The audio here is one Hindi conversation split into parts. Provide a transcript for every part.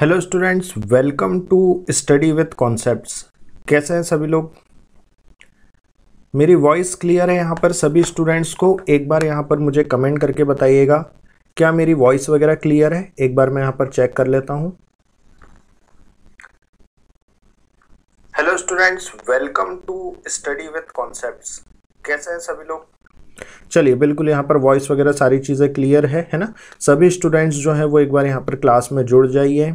Hello students welcome to study with concepts कैसे हैं सभी लोग मेरी वॉइस क्लियर है यहाँ पर सभी स्टूडेंट्स को एक बार यहाँ पर मुझे कमेंट करके बताइएगा क्या मेरी वॉइस वगैरह क्लियर है एक बार मैं यहाँ पर चेक कर लेता हूँ hello students welcome to study with concepts कैसे हैं सभी लोग चलिए बिल्कुल यहाँ पर वॉइस वगैरह सारी चीज़ें क्लियर है है ना सभी स्टूडेंट्स जो हैं वो एक बार यहाँ पर क्लास में जुड़ जाइए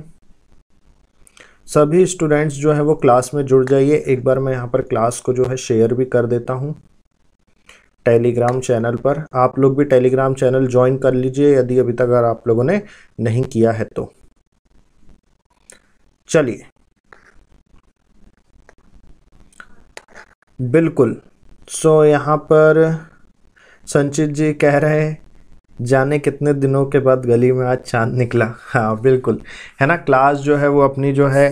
सभी स्टूडेंट्स जो है वो क्लास में जुड़ जाइए एक बार मैं यहाँ पर क्लास को जो है शेयर भी कर देता हूँ टेलीग्राम चैनल पर आप लोग भी टेलीग्राम चैनल ज्वाइन कर लीजिए यदि अभी तक अगर आप लोगों ने नहीं किया है तो चलिए बिल्कुल सो so, यहाँ पर संचित जी कह रहे हैं जाने कितने दिनों के बाद गली में आज चांद निकला हाँ बिल्कुल है ना क्लास जो है वो अपनी जो है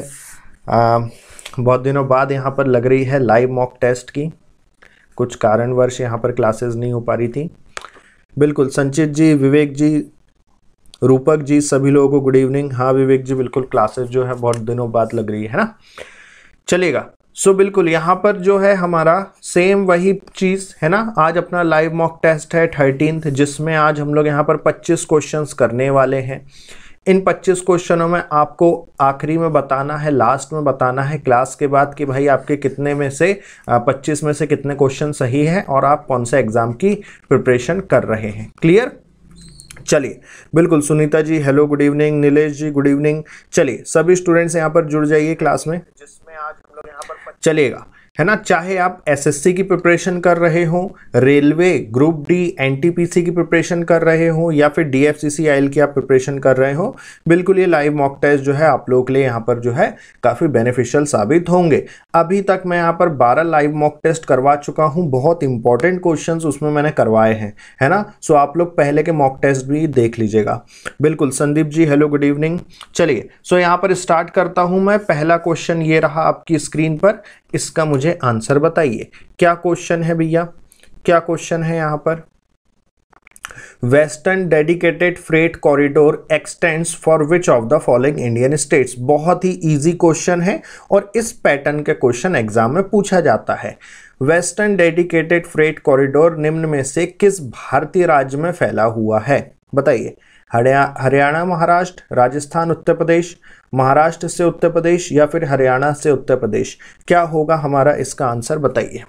आ, बहुत दिनों बाद यहाँ पर लग रही है लाइव मॉक टेस्ट की कुछ कारणवश यहाँ पर क्लासेस नहीं हो पा रही थी बिल्कुल संचित जी विवेक जी रूपक जी सभी लोगों को गुड इवनिंग हाँ विवेक जी बिल्कुल क्लासेस जो है बहुत दिनों बाद लग रही है ना चलेगा सो so, बिल्कुल यहाँ पर जो है हमारा सेम वही चीज़ है ना आज अपना लाइव मॉक टेस्ट है थर्टीनथ जिसमें आज हम लोग यहाँ पर 25 क्वेश्चंस करने वाले हैं इन 25 क्वेश्चनों में आपको आखिरी में बताना है लास्ट में बताना है क्लास के बाद कि भाई आपके कितने में से 25 में से कितने क्वेश्चन सही हैं और आप कौन से एग्ज़ाम की प्रिपरेशन कर रहे हैं क्लियर चलिए बिल्कुल Sunita ji hello good evening Nilesh ji good evening चलिए सभी स्टूडेंट्स यहाँ पर जुड़ जाइए क्लास में जिसमें आज हम लोग यहाँ पर चलेगा है ना चाहे आप एसएससी की प्रिपरेशन कर रहे हो रेलवे ग्रुप डी एनटीपीसी की प्रिपरेशन कर रहे हो या फिर डीएफसीसी आयल की आप प्रिपरेशन कर रहे हो बिल्कुल ये लाइव मॉक टेस्ट जो है आप लोगों के लिए यहाँ पर जो है काफ़ी बेनिफिशियल साबित होंगे अभी तक मैं यहाँ पर 12 लाइव मॉक टेस्ट करवा चुका हूँ बहुत इंपॉर्टेंट क्वेश्चन उसमें मैंने करवाए हैं है ना सो आप लोग पहले के मॉक टेस्ट भी देख लीजिएगा बिल्कुल Sandeep ji hello good evening चलिए सो यहाँ पर स्टार्ट करता हूँ मैं पहला क्वेश्चन ये रहा आपकी स्क्रीन पर इसका मुझे आंसर बताइए क्या क्वेश्चन है भैया क्या क्वेश्चन है यहाँ पर western dedicated freight corridor extends for which of the following Indian states बहुत ही इजी क्वेश्चन है और इस पैटर्न के क्वेश्चन एग्जाम में पूछा जाता है वेस्टर्न डेडिकेटेड फ्रेट कॉरिडोर निम्न में से किस भारतीय राज्य में फैला हुआ है बताइए हरियाणा महाराष्ट्र राजस्थान उत्तर प्रदेश महाराष्ट्र से उत्तर प्रदेश या फिर हरियाणा से उत्तर प्रदेश क्या होगा हमारा इसका आंसर बताइए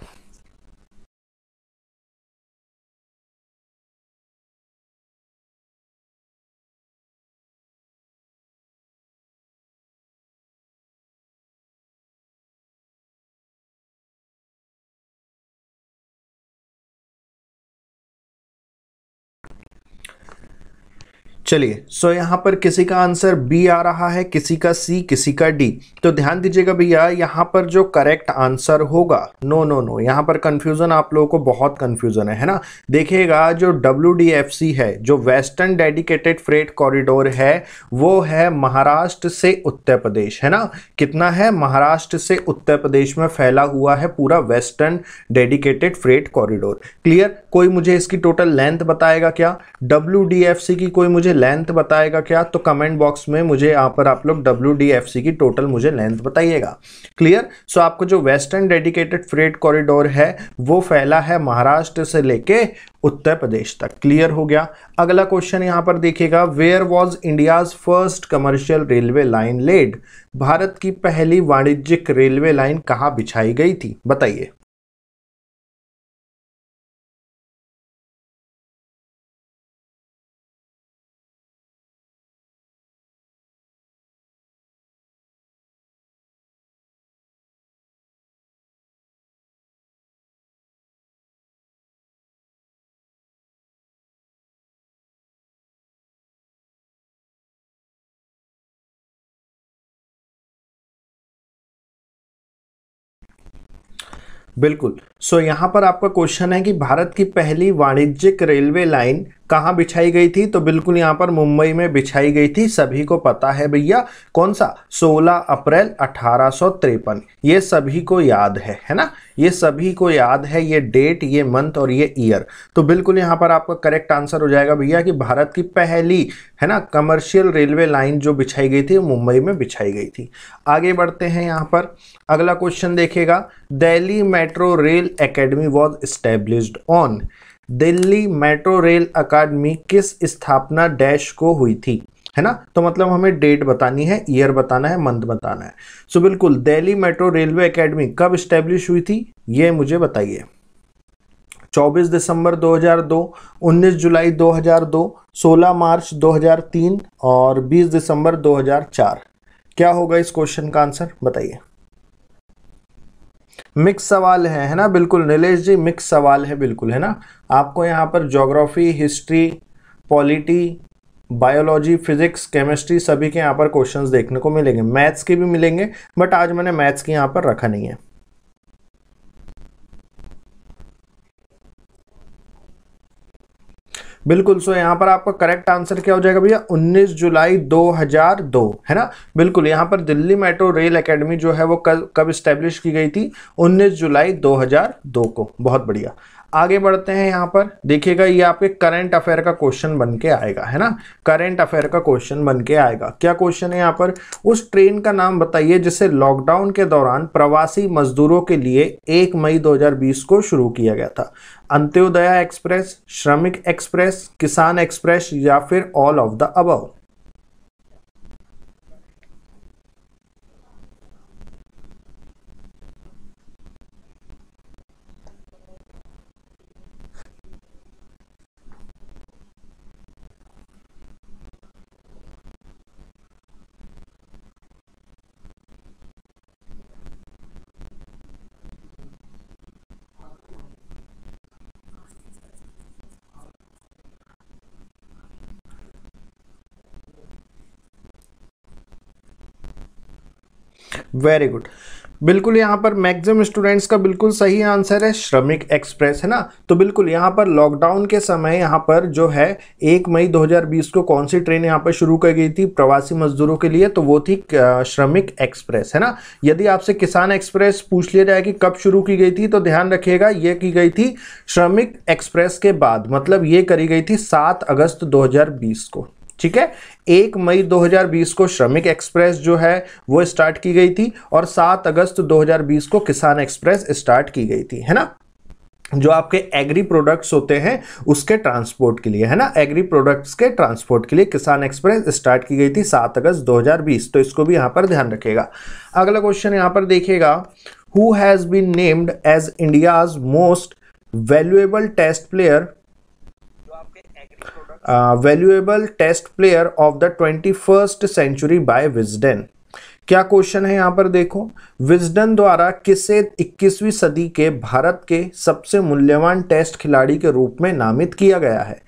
चलिए सो यहाँ पर किसी का आंसर बी आ रहा है किसी का सी किसी का डी तो ध्यान दीजिएगा भैया यहाँ पर जो करेक्ट आंसर होगा नो नो नो यहाँ पर कंफ्यूजन आप लोगों को बहुत कंफ्यूजन है है ना देखिएगा जो डब्ल्यू है जो वेस्टर्न डेडिकेटेड फ्रेट कॉरिडोर है वो है महाराष्ट्र से उत्तर प्रदेश है ना कितना है महाराष्ट्र से उत्तर प्रदेश में फैला हुआ है पूरा western dedicated freight corridor clear कोई मुझे इसकी टोटल लेंथ बताएगा क्या डब्ल्यू की कोई मुझे लेंथ बताएगा क्या तो कमेंट बॉक्स में मुझे यहाँ पर आप लोग डब्ल्यू की टोटल मुझे लेंथ बताइएगा क्लियर सो आपको जो वेस्टर्न डेडिकेटेड फ्रेट कॉरिडोर है वो फैला है महाराष्ट्र से लेके उत्तर प्रदेश तक क्लियर हो गया अगला क्वेश्चन यहाँ पर देखिएगा where was India's first commercial railway line laid Bharat की पहली वाणिज्यिक रेलवे लाइन कहाँ बिछाई गई थी बताइए बिल्कुल सो so, यहाँ पर आपका क्वेश्चन है कि भारत की पहली वाणिज्यिक रेलवे लाइन कहाँ बिछाई गई थी तो बिल्कुल यहाँ पर मुंबई में बिछाई गई थी सभी को पता है भैया कौन सा 16 अप्रैल अठारह ये सभी को याद है है ना ये सभी को याद है ये डेट ये मंथ और ये ईयर तो बिल्कुल यहाँ पर आपका करेक्ट आंसर हो जाएगा भैया कि भारत की पहली है ना कमर्शियल रेलवे लाइन जो बिछाई गई थी मुंबई में बिछाई गई थी आगे बढ़ते हैं यहाँ पर अगला क्वेश्चन देखेगा Delhi metro rail academy was established on Delhi metro rail अकादमी किस स्थापना डैश को हुई थी है ना तो मतलब हमें डेट बतानी है ईयर बताना है मंथ बताना है सो बिल्कुल दिल्ली मेट्रो रेलवे अकेडमी कब स्टेब्लिश हुई थी ये मुझे बताइए 24 दिसंबर 2002, 19 जुलाई 2002, 16 मार्च 2003 और 20 दिसंबर 2004 क्या होगा इस क्वेश्चन का आंसर बताइए मिक्स सवाल है है ना बिल्कुल नीलेश जी मिक्स सवाल है बिल्कुल है ना आपको यहाँ पर geography history polity biology physics chemistry सभी के यहाँ पर क्वेश्चंस देखने को मिलेंगे मैथ्स के भी मिलेंगे बट आज मैंने मैथ्स के यहाँ पर रखा नहीं है बिल्कुल सो यहाँ पर आपका करेक्ट आंसर क्या हो जाएगा भैया 19 जुलाई 2002 है ना बिल्कुल यहाँ पर दिल्ली मेट्रो रेल एकेडमी जो है वो कब कब इस्टेब्लिश की गई थी 19 जुलाई 2002 को बहुत बढ़िया आगे बढ़ते हैं यहाँ पर देखिएगा ये आपके करंट अफेयर का क्वेश्चन बन के आएगा है ना करंट अफेयर का क्वेश्चन बन के आएगा क्या क्वेश्चन है यहाँ पर उस ट्रेन का नाम बताइए जिसे लॉकडाउन के दौरान प्रवासी मजदूरों के लिए एक मई 2020 को शुरू किया गया था Antyodaya express Shramik express Kisan express या फिर all of the above very good बिल्कुल यहाँ पर मैक्सिमम स्टूडेंट्स का बिल्कुल सही आंसर है श्रमिक एक्सप्रेस है ना तो बिल्कुल यहाँ पर लॉकडाउन के समय यहाँ पर जो है एक मई 2020 को कौन सी ट्रेन यहाँ पर शुरू की गई थी प्रवासी मजदूरों के लिए तो वो थी श्रमिक एक्सप्रेस है ना यदि आपसे किसान एक्सप्रेस पूछ लिया जाए कि कब शुरू की गई थी तो ध्यान रखिएगा ये की गई थी श्रमिक एक्सप्रेस के बाद मतलब ये करी गई थी सात अगस्त दो को ठीक है एक मई 2020 को श्रमिक एक्सप्रेस जो है वो स्टार्ट की गई थी और सात अगस्त 2020 को किसान एक्सप्रेस स्टार्ट की गई थी है ना जो आपके एग्री प्रोडक्ट्स होते हैं उसके ट्रांसपोर्ट के लिए है ना एग्री प्रोडक्ट्स के ट्रांसपोर्ट के लिए किसान एक्सप्रेस स्टार्ट की गई थी सात अगस्त 2020 तो इसको भी यहाँ पर ध्यान रखेगा अगला क्वेश्चन यहाँ पर देखेगा who has been named as India's most valuable test player valuable test player of the twenty first century by Wisden क्या क्वेश्चन है यहाँ पर देखो विजडन द्वारा किसे 21वीं सदी के भारत के सबसे मूल्यवान टेस्ट खिलाड़ी के रूप में नामित किया गया है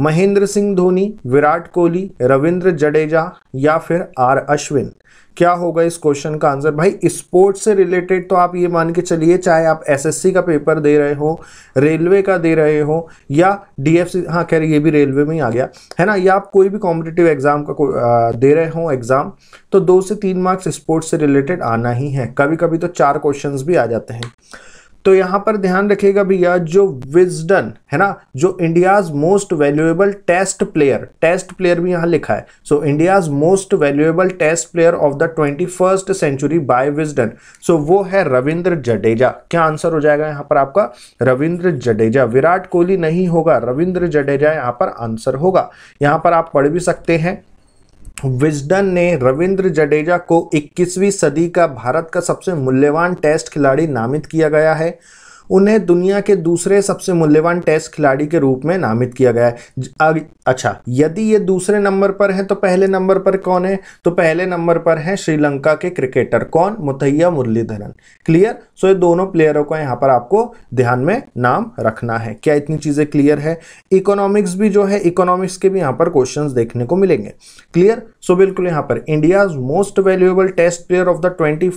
महेंद्र सिंह धोनी विराट कोहली रविंद्र जडेजा या फिर आर अश्विन क्या होगा इस क्वेश्चन का आंसर भाई स्पोर्ट्स से रिलेटेड तो आप ये मान के चलिए चाहे आप एसएससी का पेपर दे रहे हो रेलवे का दे रहे हो या डीएफसी हाँ खैर ये भी रेलवे में ही आ गया है ना या आप कोई भी कॉम्पिटेटिव एग्जाम का दे रहे हो एग्जाम तो दो से तीन मार्क्स स्पोर्ट्स से रिलेटेड आना ही है कभी कभी तो चार क्वेश्चन भी आ जाते हैं तो यहां पर ध्यान रखिएगा भैया जो विजडन है ना जो India's most valuable test player test player भी यहां लिखा है so India's most valuable test player of the twenty first century by Wisden so वो है रविंद्र जडेजा क्या आंसर हो जाएगा यहां पर आपका रविंद्र जडेजा विराट कोहली नहीं होगा रविंद्र जडेजा यहां पर आंसर होगा यहां पर आप पढ़ भी सकते हैं विजडन ने रविंद्र जडेजा को 21वीं सदी का भारत का सबसे मूल्यवान टेस्ट खिलाड़ी नामित किया गया है उन्हें दुनिया के दूसरे सबसे मूल्यवान टेस्ट खिलाड़ी के रूप में नामित किया गया है अच्छा यदि ये दूसरे नंबर पर हैं तो पहले नंबर पर कौन है तो पहले नंबर पर हैं श्रीलंका के क्रिकेटर कौन मुथैया मुरलीधरन क्लियर सो ये दोनों प्लेयरों को यहाँ पर आपको ध्यान में नाम रखना है क्या इतनी चीज़ें क्लियर है इकोनॉमिक्स भी जो है इकोनॉमिक्स के भी यहाँ पर क्वेश्चन देखने को मिलेंगे क्लियर सो बिल्कुल यहाँ पर India most valuable test player of the twenty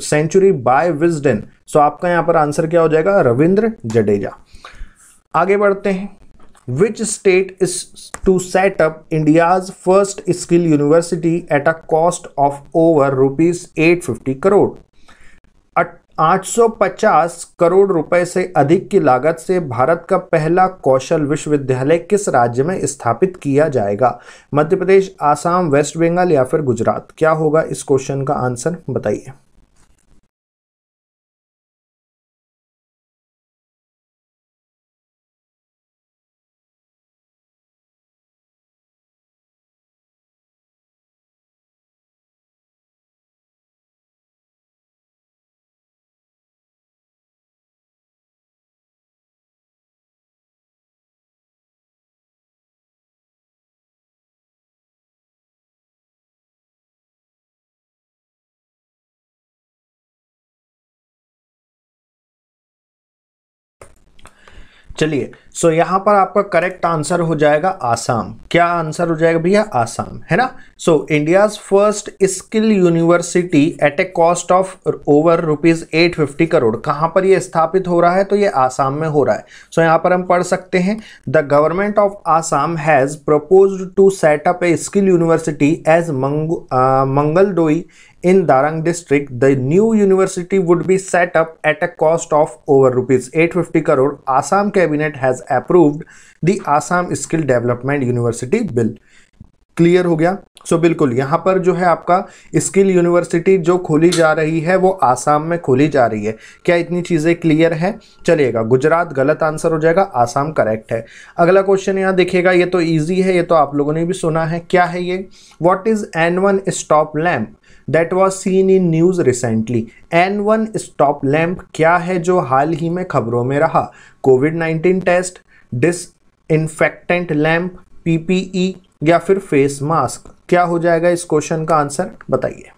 century by Wisden so आपका यहां पर आंसर क्या हो जाएगा रविंद्र जडेजा आगे बढ़ते हैं which state is to set up India's first skill university at a cost of over rupees 850 crore 850 crore रुपए से अधिक की लागत से भारत का पहला कौशल विश्वविद्यालय किस राज्य में स्थापित किया जाएगा मध्य प्रदेश आसाम वेस्ट बंगाल या फिर गुजरात क्या होगा इस क्वेश्चन का आंसर बताइए चलिए सो so, यहाँ पर आपका करेक्ट आंसर हो जाएगा आसाम क्या आंसर हो जाएगा भैया आसाम है ना so India first skill university at a cost of over rupees at fifty crore कहाँ पर ये स्थापित हो रहा है तो ये आसाम में हो रहा है सो so, यहाँ पर हम पढ़ सकते हैं the government of Assam has propose to set up a skill university as Mangaldoi in Darang district, the new university would be set up at a cost of over rupees 850 crore. Assam cabinet has approved the Assam Skill Development University bill. Clear हो गया सो so, बिल्कुल यहाँ पर जो है आपका स्किल यूनिवर्सिटी जो खोली जा रही है वो आसाम में खोली जा रही है क्या इतनी चीज़ें क्लियर है चलिएगा गुजरात गलत आंसर हो जाएगा आसाम करेक्ट है अगला क्वेश्चन यहाँ देखिएगा ये तो ईजी है ये तो आप लोगों ने भी सुना है क्या है ये what is an one stop lamp that was seen in news recently an one stop lamp क्या है जो हाल ही में खबरों में रहा Covid nineteen test disinfectant lamp E या फिर फेस मास्क क्या हो जाएगा इस क्वेश्चन का आंसर बताइए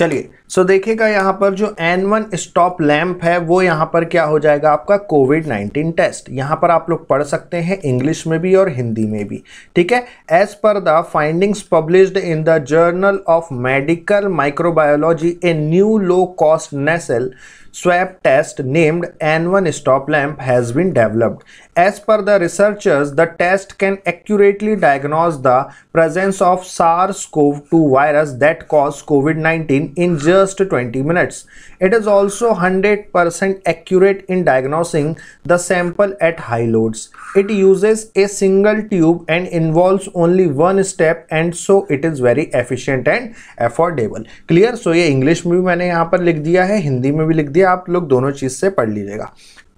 चलिए सो देखिएगा यहाँ पर जो एन वन स्टॉप लैम्प है वो यहाँ पर क्या हो जाएगा आपका कोविड नाइन्टीन टेस्ट यहाँ पर आप लोग पढ़ सकते हैं इंग्लिश में भी और हिंदी में भी ठीक है as per the findings published in the journal of medical microbiology a new low cost nasal swap test named N1 stop lamp has been developed. As per the researchers, the test can accurately diagnose the presence of SARS-CoV-2 virus that caused COVID-19 in just 20 minutes. It is also 100% accurate in diagnosing the sample at high loads. It uses a single tube and involves only one step and so it is very efficient and affordable. Clear? So ये इंग्लिश में भी मैंने यहाँ पर लिख दिया है हिंदी में भी लिख दिया ये आप लोग दोनों चीज़ से पढ़ लीजिएगा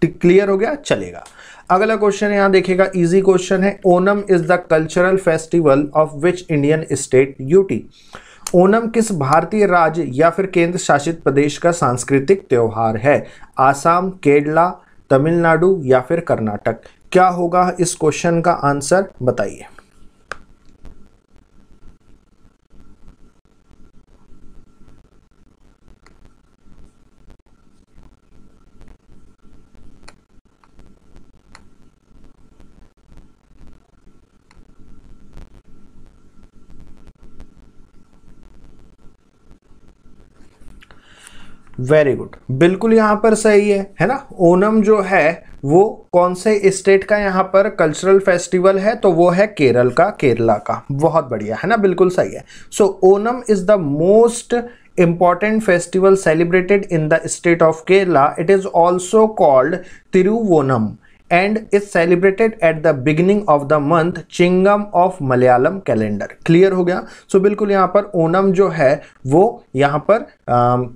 क्लियर हो गया चलेगा अगला क्वेश्चन यहाँ देखेगा इजी क्वेश्चन है Onam is the cultural festival of which Indian state UT Onam किस भारतीय राज्य या फिर केंद्र शासित प्रदेश का सांस्कृतिक त्यौहार है आसाम केरला तमिलनाडु या फिर कर्नाटक क्या होगा इस क्वेश्चन का आंसर बताइए वेरी गुड बिल्कुल यहाँ पर सही है है ना ओनम जो है वो कौन से स्टेट का यहाँ पर कल्चरल फेस्टिवल है तो वो है केरल का केरला का बहुत बढ़िया है ना बिल्कुल सही है so Onam is the most important festival celebrated in the state of Kerala it is also called Thiruvonam and is celebrated at the beginning of the month Chingam of Malayalam calendar clear हो गया सो so, बिल्कुल यहाँ पर ओनम जो है वो यहाँ पर um,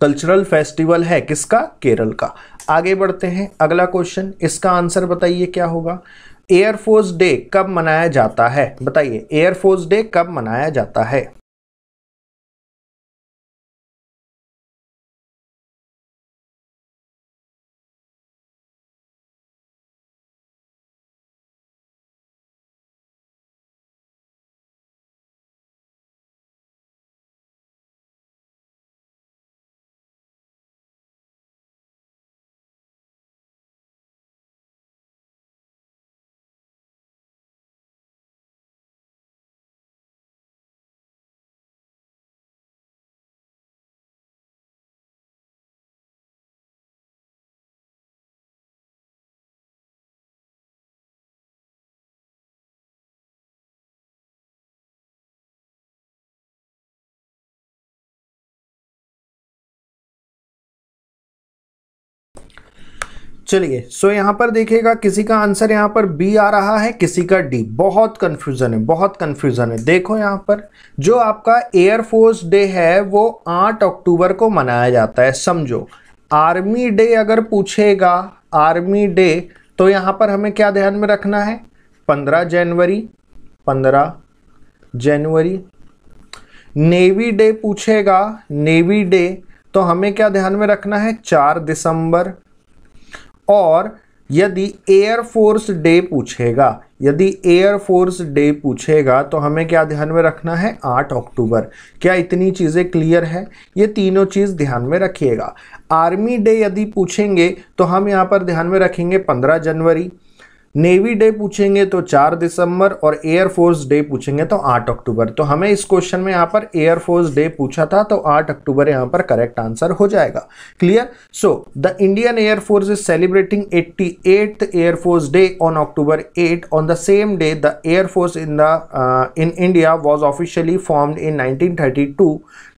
कल्चरल फेस्टिवल है किसका केरल का आगे बढ़ते हैं अगला क्वेश्चन इसका आंसर बताइए क्या होगा एयरफोर्स डे कब मनाया जाता है बताइए एयरफोर्स डे कब मनाया जाता है चलिए सो यहाँ पर देखिएगा किसी का आंसर यहाँ पर बी आ रहा है किसी का डी बहुत कंफ्यूजन है बहुत कंफ्यूजन है देखो यहाँ पर जो आपका एयरफोर्स डे है वो 8 अक्टूबर को मनाया जाता है समझो आर्मी डे अगर पूछेगा आर्मी डे तो यहाँ पर हमें क्या ध्यान में रखना है 15 जनवरी 15 जनवरी नेवी डे पूछेगा नेवी डे तो हमें क्या ध्यान में रखना है चार दिसंबर और यदि एयर फोर्स डे पूछेगा यदि एयर फोर्स डे पूछेगा तो हमें क्या ध्यान में रखना है 8 अक्टूबर क्या इतनी चीज़ें क्लियर है ये तीनों चीज़ ध्यान में रखिएगा आर्मी डे यदि पूछेंगे तो हम यहाँ पर ध्यान में रखेंगे 15 जनवरी नेवी डे पूछेंगे तो 4 दिसंबर और एयरफोर्स डे पूछेंगे तो 8 अक्टूबर तो हमें इस क्वेश्चन में यहाँ पर एयरफोर्स डे पूछा था तो 8 अक्टूबर यहाँ पर करेक्ट आंसर हो जाएगा clear so the Indian air force is celebrating eighty eight air force day on October 8 on the same day the air force in the in India was officially was in nineteen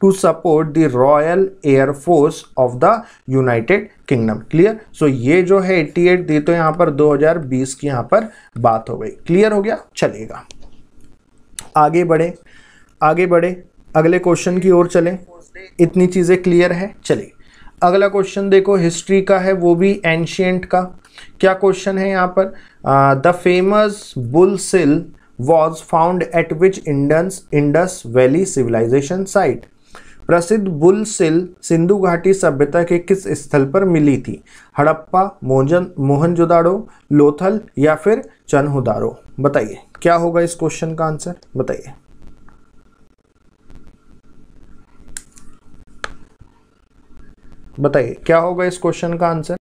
to support the Royal Air Force of the United Kingdom clear so ये जो है 88 थी तो यहाँ पर 2020 की यहाँ पर बात हो गई क्लियर हो गया चलेगा आगे बढ़े आगे बढ़े अगले क्वेश्चन की ओर चले इतनी चीज़ें क्लियर है चले अगला क्वेश्चन देखो हिस्ट्री का है वो भी एंशियंट का क्या क्वेश्चन है यहाँ पर the famous bull seal was found at which Indus Indus valley civilisation site प्रसिद्ध बुल सिल सिंधु घाटी सभ्यता के किस स्थल पर मिली थी हड़प्पा मोहन मोहनजोदाड़ो लोथल या फिर चनहुदारो बताइए क्या होगा इस क्वेश्चन का आंसर बताइए बताइए क्या होगा इस क्वेश्चन का आंसर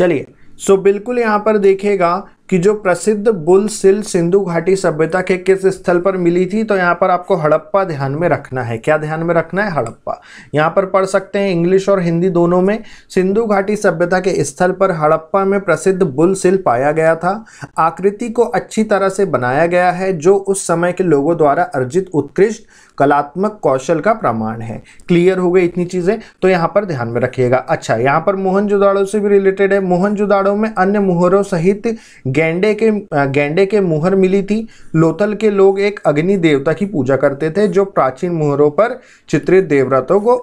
चलिए सो बिल्कुल यहाँ पर देखेगा कि जो प्रसिद्ध बुल सिल सिंधु घाटी सभ्यता के किस स्थल पर मिली थी तो यहाँ पर आपको हड़प्पा ध्यान में रखना है क्या ध्यान में रखना है हड़प्पा यहाँ पर पढ़ सकते हैं इंग्लिश और हिंदी दोनों में सिंधु घाटी सभ्यता के स्थल पर हड़प्पा में प्रसिद्ध बुल सिल पाया गया था आकृति को अच्छी तरह से बनाया गया है जो उस समय के लोगों द्वारा अर्जित उत्कृष्ट कलात्मक कौशल का प्रमाण है क्लियर हो गई इतनी चीज़ें तो यहाँ पर ध्यान में रखिएगा अच्छा यहाँ पर मोहन से भी रिलेटेड है मोहन में अन्य मुहरों सहित गेंडे के गेंडे के मुहर मिली थी लोथल के लोग एक अग्नि देवता की पूजा करते थे जो प्राचीन मुहरों पर चित्रित देवरतों को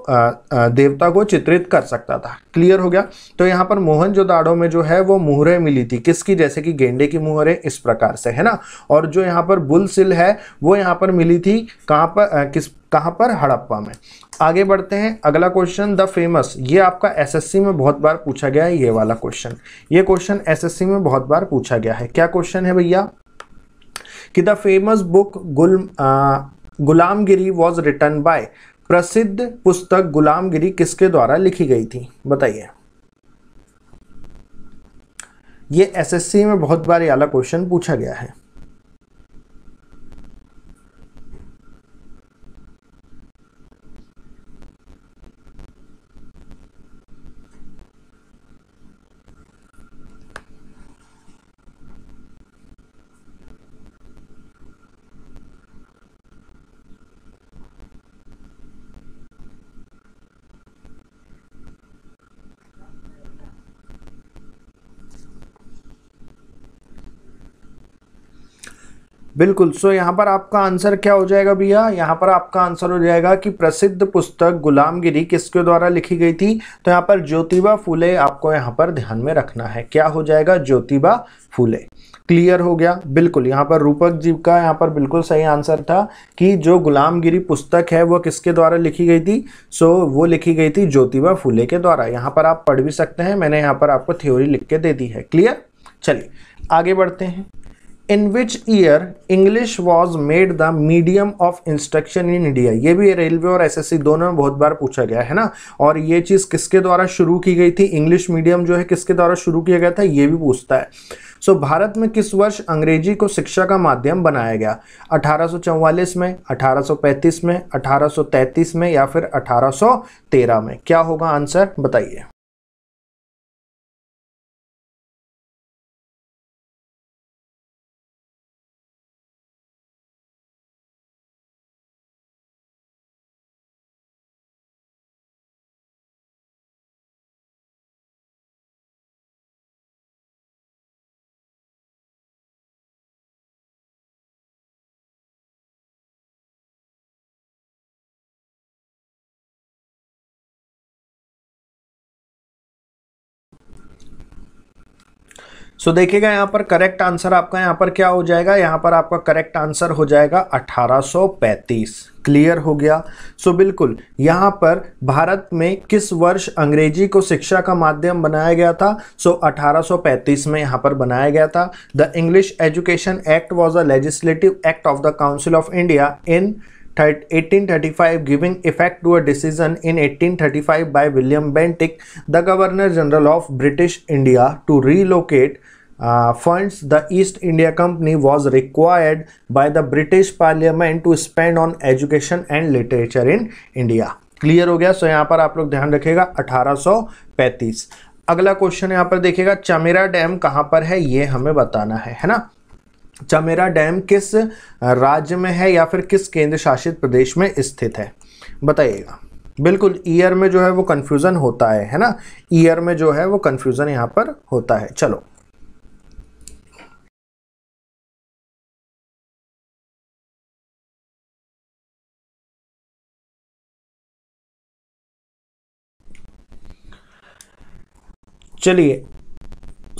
देवता को चित्रित कर सकता था क्लियर हो गया तो यहाँ पर मोहन में जो है वो मुहरें मिली थी किसकी जैसे कि गेंडे की मुहरें इस प्रकार से है ना और जो यहाँ पर बुलसिल है वो यहाँ पर मिली थी कहाँ पर किस कहाँ पर हड़प्पा में आगे बढ़ते हैं अगला क्वेश्चन द फेमस ये आपका एसएससी में बहुत बार पूछा गया है ये वाला क्वेश्चन ये क्वेश्चन एसएससी में बहुत बार पूछा गया है क्या क्वेश्चन है भैया कि द फेमस बुक गुल आ, गुलामगिरी वॉज रिटर्न बाय प्रसिद्ध पुस्तक गुलामगिरी किसके द्वारा लिखी गई थी बताइए ये एसएससी में बहुत बार ये वाला क्वेश्चन पूछा गया है बिल्कुल सो यहाँ पर आपका आंसर क्या हो जाएगा भैया यहाँ पर आपका आंसर हो जाएगा कि प्रसिद्ध पुस्तक गुलामगिरी किसके द्वारा लिखी गई थी तो यहाँ पर ज्योतिबा फूले आपको यहाँ पर ध्यान में रखना है क्या हो जाएगा ज्योतिबा फूले क्लियर हो गया बिल्कुल यहाँ पर रूपक जी का यहाँ पर बिल्कुल सही आंसर था कि जो गुलामगिरी पुस्तक है वो किसके द्वारा लिखी गई थी सो वो लिखी गई थी ज्योतिबा फूले के द्वारा यहाँ पर आप पढ़ भी सकते हैं मैंने यहाँ पर आपको थ्योरी लिख के दे दी है क्लियर चलिए आगे बढ़ते हैं in which year English was made the medium of instruction in India ये भी रेलवे और एसएससी दोनों में बहुत बार पूछा गया है ना और ये चीज़ किसके द्वारा शुरू की गई थी इंग्लिश मीडियम जो है किसके द्वारा शुरू किया गया था ये भी पूछता है सो so, भारत में किस वर्ष अंग्रेजी को शिक्षा का माध्यम बनाया गया अठारह में अठारह में अठारह में या फिर अठारह में क्या होगा आंसर बताइए सो देखिएगा यहाँ पर करेक्ट आंसर आपका यहाँ पर क्या हो जाएगा यहाँ पर आपका करेक्ट आंसर हो जाएगा 1835 क्लियर हो गया सो so, बिल्कुल यहाँ पर भारत में किस वर्ष अंग्रेजी को शिक्षा का माध्यम बनाया गया था सो so, 1835 में यहाँ पर बनाया गया था the English education act was a legislative act of the council of India in 1835 giving effect to a decision in 1835 by William Bentinck the governor general of British India to relocate uh, funds the East India Company was required by the British Parliament to spend on education and literature in India. Clear हो गया सो so, यहाँ पर आप लोग ध्यान रखिएगा 1835 अगला क्वेश्चन यहाँ पर देखिएगा चमेरा डैम कहाँ पर है ये हमें बताना है है ना चमेरा डैम किस राज्य में है या फिर किस केंद्र शासित प्रदेश में स्थित है बताइएगा बिल्कुल ईयर में जो है वो कन्फ्यूज़न होता है है ना ईयर में जो है वो कन्फ्यूज़न यहाँ पर होता है चलो चलिए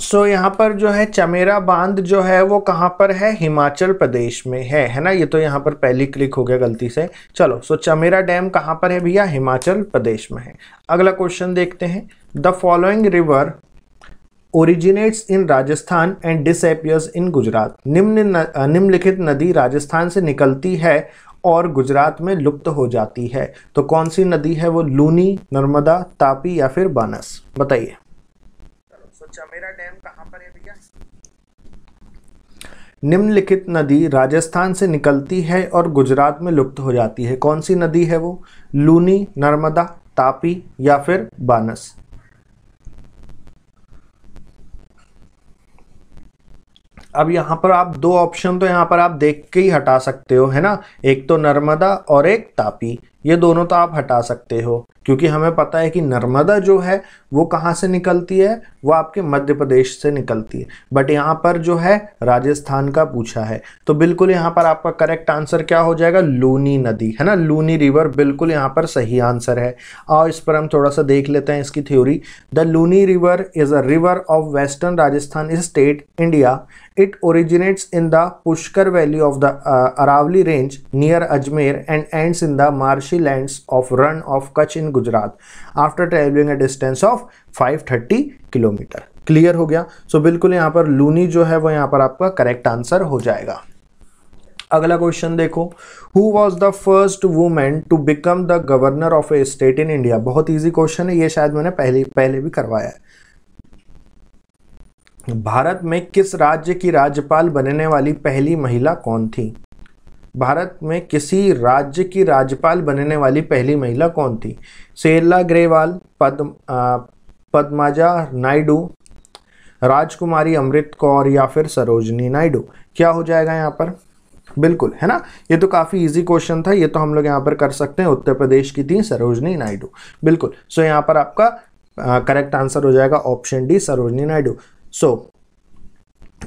सो so, यहाँ पर जो है चमेरा बांध जो है वो कहाँ पर है हिमाचल प्रदेश में है है ना ये तो यहाँ पर पहली क्लिक हो गया गलती से चलो सो so, चमेरा डैम कहाँ पर है भैया हिमाचल प्रदेश में है अगला क्वेश्चन देखते हैं the following river originates in Rajasthan and disappears in Gujarat निम्न निम्नलिखित नदी राजस्थान से निकलती है और गुजरात में लुप्त हो जाती है तो कौन सी नदी है वो लूनी नर्मदा तापी या फिर बानस बताइए चमेरा डैम कहाँ पर है भैया निम्नलिखित नदी राजस्थान से निकलती है और गुजरात में लुप्त हो जाती है कौन सी नदी है वो लूनी नर्मदा तापी या फिर बानस अब यहां पर आप दो ऑप्शन तो यहाँ पर आप देख के ही हटा सकते हो है ना एक तो नर्मदा और एक तापी ये दोनों तो आप हटा सकते हो क्योंकि हमें पता है कि नर्मदा जो है वो कहाँ से निकलती है वो आपके मध्य प्रदेश से निकलती है बट यहाँ पर जो है राजस्थान का पूछा है तो बिल्कुल यहाँ पर आपका करेक्ट आंसर क्या हो जाएगा लूनी नदी है ना लूनी रिवर बिल्कुल यहाँ पर सही आंसर है और इस पर हम थोड़ा सा देख लेते हैं इसकी theory the Luni river is a river of western Rajasthan is state India it originates in the Pushkar valley of the Aravalli range near Ajmer and ends in the marshy land of Rann of Kutch in Gujarat after travelling a distance of 530 kilometre clear हो गया सो so, बिल्कुल यहाँ पर लूनी जो है वो यहाँ पर आपका करेक्ट आंसर हो जाएगा अगला क्वेश्चन देखो who was the first woman to become the governor of a state in India बहुत ईजी क्वेश्चन है ये शायद मैंने पहले पहले भी करवाया है भारत में किस राज्य की राज्यपाल बनने वाली पहली महिला कौन थी भारत में किसी राज्य की राज्यपाल बनने वाली पहली महिला कौन थी सेल्ला ग्रेवाल पद्म पद्माजा नायडू राजकुमारी अमृत कौर या फिर सरोजनी नायडू क्या हो जाएगा यहाँ पर बिल्कुल है ना ये तो काफ़ी इजी क्वेश्चन था ये तो हम लोग यहाँ पर कर सकते हैं उत्तर प्रदेश की थी सरोजनी नायडू बिल्कुल सो so, यहाँ पर आपका करेक्ट आंसर हो जाएगा option D Sarojini Naidu so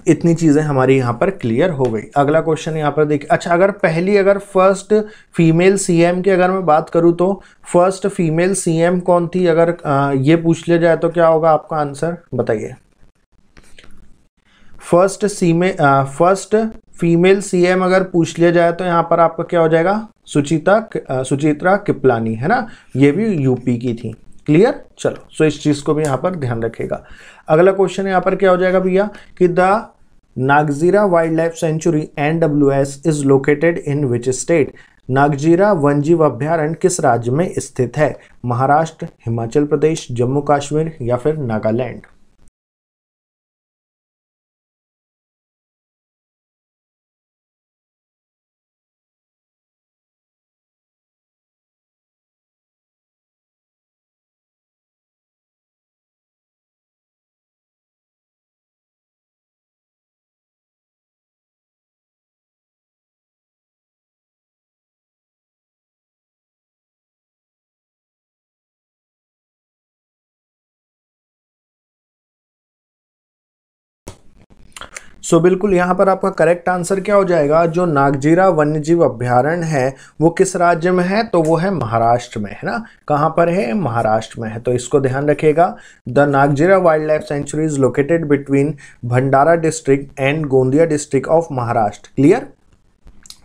इतनी चीज़ें हमारी यहाँ पर क्लियर हो गई अगला क्वेश्चन यहाँ पर देखिए अच्छा अगर पहली अगर फर्स्ट फीमेल सीएम की अगर मैं बात करूँ तो फर्स्ट फीमेल सीएम कौन थी अगर आ, ये पूछ लिया जाए तो क्या होगा आपका आंसर बताइए first CM first female CM अगर पूछ लिया जाए तो यहाँ पर आपका क्या हो जाएगा सुचिता सुचित्रा किपलानी है ना ये भी यूपी की थी क्लियर चलो सो इस चीज को भी यहां पर ध्यान रखेगा अगला क्वेश्चन यहां पर क्या हो जाएगा भैया कि the Nagzira wildlife sanctuary NWS is located in which state Nagzira वनजीव अभ्यारण्य किस राज्य में स्थित है महाराष्ट्र हिमाचल प्रदेश जम्मू कश्मीर या फिर नागालैंड सो so, बिल्कुल यहाँ पर आपका करेक्ट आंसर क्या हो जाएगा जो नागजीरा वन्यजीव अभ्यारण्य है वो किस राज्य में है तो वो है महाराष्ट्र में है ना कहाँ पर है महाराष्ट्र में है तो इसको ध्यान रखिएगा the Nagzira wildlife sanctuary is located between Bhandara district and Gondia district of Maharashtra clear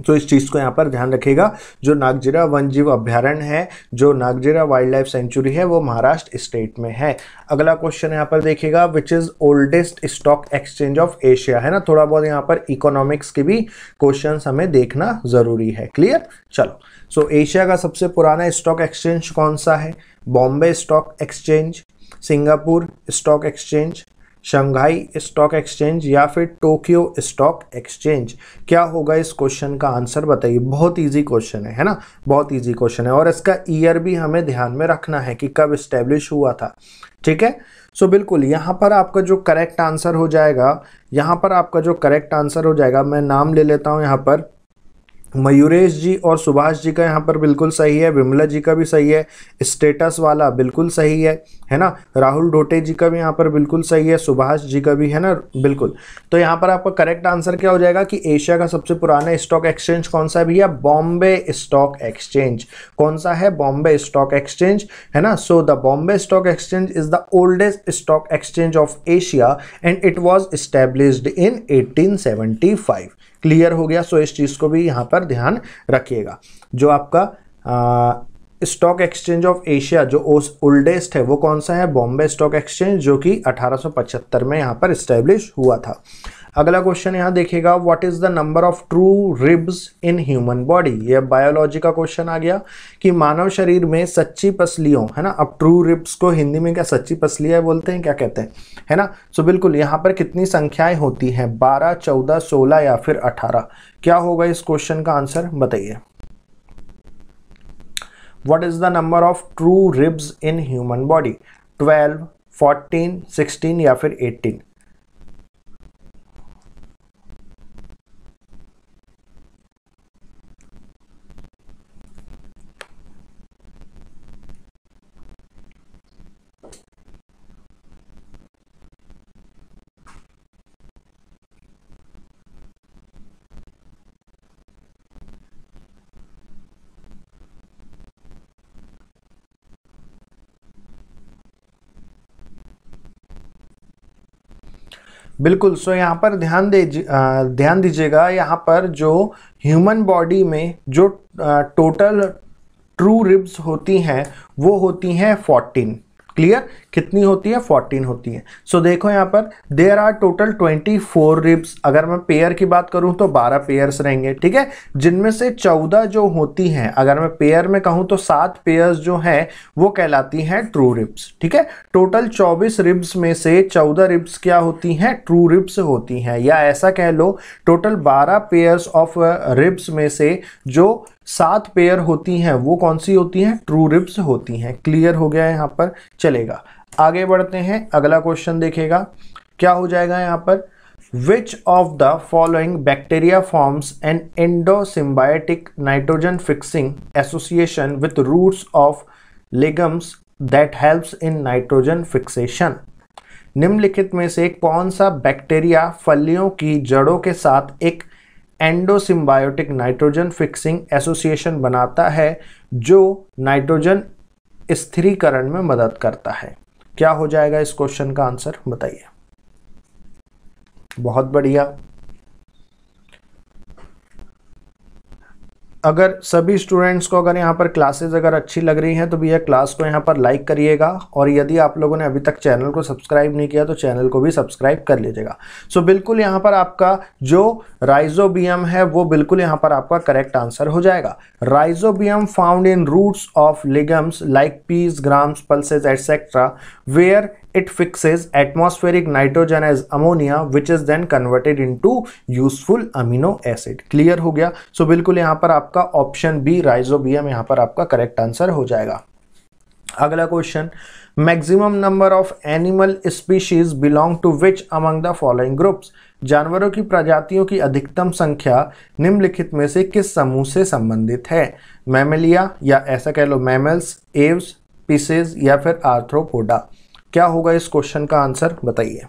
तो इस चीज़ को यहाँ पर ध्यान रखेगा जो नागजिरा वन जीव अभ्यारण्य है जो नागजिरा वाइल्ड लाइफ सेंचुरी है वो महाराष्ट्र स्टेट में है अगला क्वेश्चन यहाँ पर देखिएगा which is oldest stock exchange of Asia है ना थोड़ा बहुत यहाँ पर इकोनॉमिक्स के भी क्वेश्चन हमें देखना ज़रूरी है क्लियर चलो सो so, एशिया का सबसे पुराना स्टॉक एक्सचेंज कौन सा है Bombay stock exchange Singapore stock exchange Shanghai stock exchange या फिर टोक्यो स्टॉक एक्सचेंज क्या होगा इस क्वेश्चन का आंसर बताइए बहुत ईजी क्वेश्चन है है ना बहुत ईजी क्वेश्चन है और इसका ईयर भी हमें ध्यान में रखना है कि कब स्टेब्लिश हुआ था ठीक है सो so, बिल्कुल यहाँ पर आपका जो करेक्ट आंसर हो जाएगा यहाँ पर आपका जो करेक्ट आंसर हो जाएगा मैं नाम ले लेता हूँ यहाँ पर मयूरेश जी और सुभाष जी का यहाँ पर बिल्कुल सही है विमला जी का भी सही है स्टेटस वाला बिल्कुल सही है है ना राहुल डोटे जी का भी यहाँ पर बिल्कुल सही है सुभाष जी का भी है ना बिल्कुल तो यहाँ पर आपका करेक्ट आंसर क्या हो जाएगा कि एशिया का सबसे पुराना स्टॉक एक्सचेंज कौन सा है भैया बॉम्बे स्टॉक एक्सचेंज कौन सा है बॉम्बे स्टॉक एक्सचेंज है ना so the Bombay stock exchange is the oldest stock exchange of Asia and it was established in eighteen clear हो गया सो इस चीज़ को भी यहाँ पर ध्यान रखिएगा जो आपका स्टॉक एक्सचेंज ऑफ एशिया जो ओल्डेस्ट है वो कौन सा है बॉम्बे स्टॉक एक्सचेंज जो कि 1875 में यहाँ पर इस्टेब्लिश हुआ था अगला क्वेश्चन यहाँ देखेगा what is the number of true ribs in human body ये बायोलॉजी का क्वेश्चन आ गया कि मानव शरीर में सच्ची पसलियों है ना अब ट्रू रिब्स को हिंदी में क्या सच्ची पसलियाँ बोलते हैं क्या कहते हैं है ना सो so, बिल्कुल यहाँ पर कितनी संख्याएं होती हैं बारह चौदह सोलह या फिर अठारह क्या होगा इस क्वेश्चन का आंसर बताइए what is the number of true ribs in human body twelve fourteen sixteen या फिर एट्टीन बिल्कुल सो यहाँ पर ध्यान दे ध्यान दीजिएगा यहाँ पर जो ह्यूमन बॉडी में जो टोटल ट्रू रिब्स होती हैं वो होती हैं फोर्टीन क्लियर कितनी होती है 14 होती है सो so, देखो यहाँ पर देर आर टोटल 24 रिब्स अगर मैं पेयर की बात करूँ तो 12 पेयर्स रहेंगे ठीक है जिनमें से 14 जो होती हैं अगर मैं पेयर में कहूँ तो सात पेयर्स जो हैं वो कहलाती हैं ट्रू रिब्स ठीक है टोटल 24 रिब्स में से 14 रिब्स क्या होती हैं ट्रू रिब्स होती हैं या ऐसा कह लो टोटल बारह पेयर्स ऑफ रिब्स में से जो सात पेयर होती हैं वो कौन सी होती हैं ट्रू रिप्स होती हैं क्लियर हो गया है यहाँ पर चलेगा आगे बढ़ते हैं अगला क्वेश्चन देखेगा क्या हो जाएगा यहाँ पर which of the following bacteria forms and endosymbiotic nitrogen fixing association with roots of legumes that helps in nitrogen fixation निम्नलिखित में से कौन सा बैक्टीरिया फलियों की जड़ों के साथ एक एंडोसिम्बायोटिक नाइट्रोजन फिक्सिंग एसोसिएशन बनाता है जो नाइट्रोजन स्थिरीकरण में मदद करता है क्या हो जाएगा इस क्वेश्चन का आंसर बताइए बहुत बढ़िया अगर सभी स्टूडेंट्स को अगर यहाँ पर क्लासेस अगर अच्छी लग रही हैं तो भैया क्लास को यहाँ पर लाइक करिएगा और यदि आप लोगों ने अभी तक चैनल को सब्सक्राइब नहीं किया तो चैनल को भी सब्सक्राइब कर लीजिएगा सो so, बिल्कुल यहाँ पर आपका जो राइजोबियम है वो बिल्कुल यहाँ पर आपका करेक्ट आंसर हो जाएगा rhizobium found in roots of legumes like peas grams pulses etcetera where it fixes atmospheric nitrogen as ammonia which is then converted into useful amino acid clear हो गया so बिल्कुल यहाँ पर आपका option B rhizobium यहाँ पर आपका correct answer हो जाएगा अगला question maximum number of animal species belong to which among the following groups जानवरों की प्रजातियों की अधिकतम संख्या निम्नलिखित में से किस समूह से संबंधित है मैमेलिया या ऐसा कह लो मैमल्स एव्स पीसेज या फिर आर्थ्रोपोडा क्या होगा इस क्वेश्चन का आंसर बताइए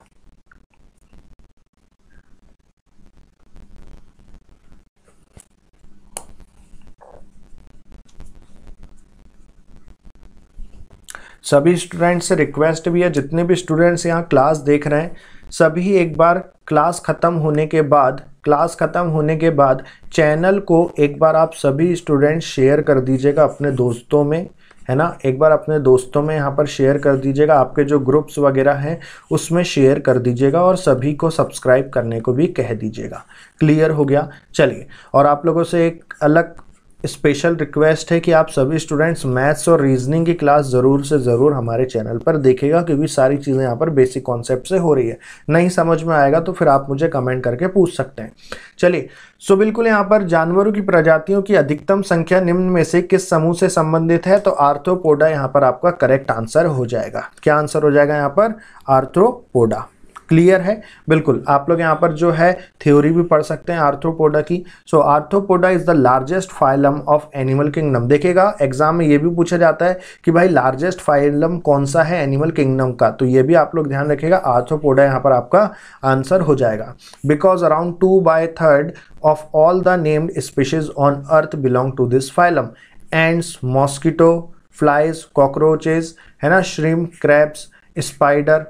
सभी स्टूडेंट से रिक्वेस्ट भी है जितने भी स्टूडेंट्स यहाँ क्लास देख रहे हैं सभी एक बार क्लास ख़त्म होने के बाद क्लास ख़त्म होने के बाद चैनल को एक बार आप सभी स्टूडेंट शेयर कर दीजिएगा अपने दोस्तों में है ना एक बार अपने दोस्तों में यहाँ पर शेयर कर दीजिएगा आपके जो ग्रुप्स वगैरह हैं उसमें शेयर कर दीजिएगा और सभी को सब्सक्राइब करने को भी कह दीजिएगा क्लियर हो गया चलिए और आप लोगों से एक अलग स्पेशल रिक्वेस्ट है कि आप सभी स्टूडेंट्स मैथ्स और रीजनिंग की क्लास ज़रूर से ज़रूर हमारे चैनल पर देखेगा क्योंकि सारी चीज़ें यहाँ पर बेसिक कॉन्सेप्ट से हो रही है नहीं समझ में आएगा तो फिर आप मुझे कमेंट करके पूछ सकते हैं चलिए सो बिल्कुल यहाँ पर जानवरों की प्रजातियों की अधिकतम संख्या निम्न में से किस समूह से संबंधित है तो आर्थ्रोपोडा यहाँ पर आपका करेक्ट आंसर हो जाएगा क्या आंसर हो जाएगा यहाँ पर आर्थ्रोपोडा क्लियर है बिल्कुल आप लोग यहाँ पर जो है थ्योरी भी पढ़ सकते हैं आर्थ्रोपोडा की so arthropoda is the largest phylum of animal kingdom देखेगा एग्जाम में ये भी पूछा जाता है कि भाई लार्जेस्ट फाइलम कौन सा है एनिमल किंगडम का तो ये भी आप लोग ध्यान रखेगा आर्थ्रोपोडा यहाँ पर आपका आंसर हो जाएगा because around two by third of all the named species on earth belong to this phylum ants mosquito flies cockroaches है ना shrimp crabs spider